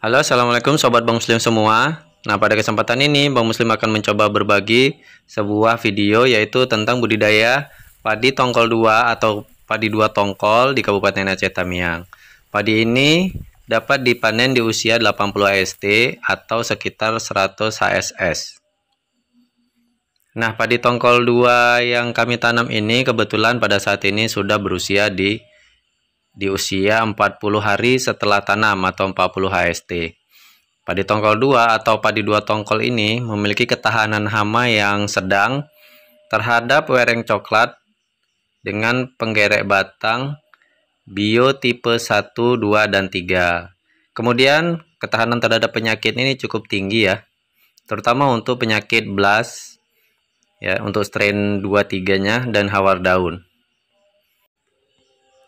Halo assalamualaikum sobat bang muslim semua Nah pada kesempatan ini bang muslim akan mencoba berbagi sebuah video yaitu tentang budidaya padi tongkol 2 atau padi 2 tongkol di Kabupaten Aceh Tamiang Padi ini dapat dipanen di usia 80 AST atau sekitar 100 HSS Nah, padi tongkol 2 yang kami tanam ini kebetulan pada saat ini sudah berusia di di usia 40 hari setelah tanam atau 40 HST. Padi tongkol 2 atau padi 2 tongkol ini memiliki ketahanan hama yang sedang terhadap wereng coklat dengan penggerek batang bio tipe 1, 2, dan 3. Kemudian ketahanan terhadap penyakit ini cukup tinggi ya, terutama untuk penyakit blast, ya, untuk strain 2, 3-nya dan hawar daun.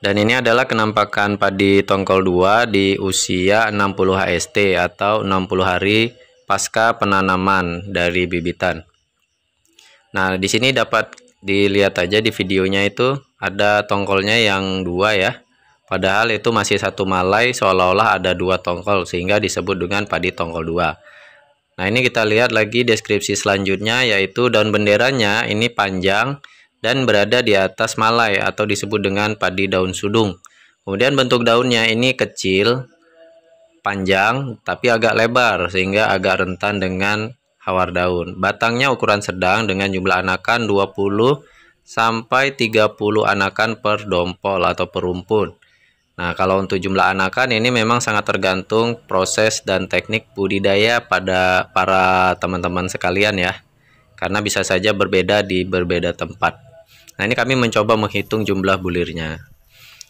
Dan ini adalah kenampakan padi tongkol 2 di usia 60 HST atau 60 hari pasca penanaman dari bibitan. Nah, di sini dapat dilihat aja di videonya itu ada tongkolnya yang dua ya. Padahal itu masih satu malai seolah-olah ada dua tongkol sehingga disebut dengan padi tongkol 2. Nah, ini kita lihat lagi deskripsi selanjutnya yaitu daun benderanya ini panjang dan berada di atas malai atau disebut dengan padi daun sudung. Kemudian bentuk daunnya ini kecil, panjang, tapi agak lebar sehingga agak rentan dengan hawar daun. Batangnya ukuran sedang dengan jumlah anakan 20 sampai 30 anakan per dompol atau per perumpun. Nah, kalau untuk jumlah anakan ini memang sangat tergantung proses dan teknik budidaya pada para teman-teman sekalian ya. Karena bisa saja berbeda di berbeda tempat. Nah, ini kami mencoba menghitung jumlah bulirnya.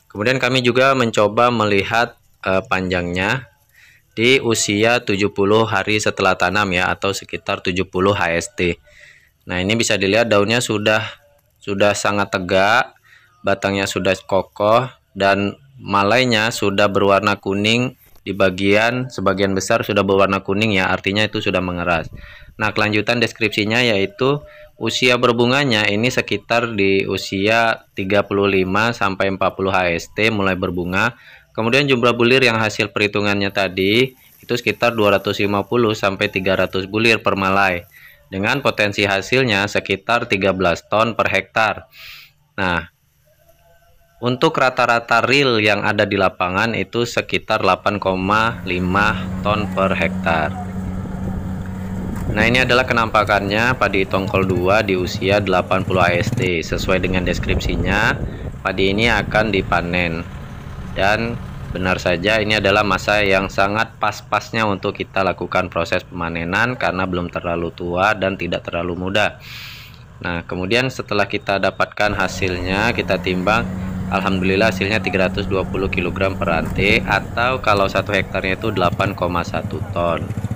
Kemudian kami juga mencoba melihat uh, panjangnya di usia 70 hari setelah tanam ya atau sekitar 70 HST. Nah, ini bisa dilihat daunnya sudah sudah sangat tegak, batangnya sudah kokoh dan malainya sudah berwarna kuning di bagian sebagian besar sudah berwarna kuning ya, artinya itu sudah mengeras. Nah, kelanjutan deskripsinya yaitu usia berbunganya ini sekitar di usia 35 sampai 40 HST mulai berbunga. Kemudian jumlah bulir yang hasil perhitungannya tadi itu sekitar 250 sampai 300 bulir per malai dengan potensi hasilnya sekitar 13 ton per hektar. Nah, untuk rata-rata real yang ada di lapangan itu sekitar 8,5 ton per hektar. Nah ini adalah kenampakannya padi tongkol 2 di usia 80 AST Sesuai dengan deskripsinya padi ini akan dipanen Dan benar saja ini adalah masa yang sangat pas-pasnya untuk kita lakukan proses pemanenan Karena belum terlalu tua dan tidak terlalu muda Nah kemudian setelah kita dapatkan hasilnya kita timbang Alhamdulillah hasilnya 320 kg per ante atau kalau satu hektarnya itu 8,1 ton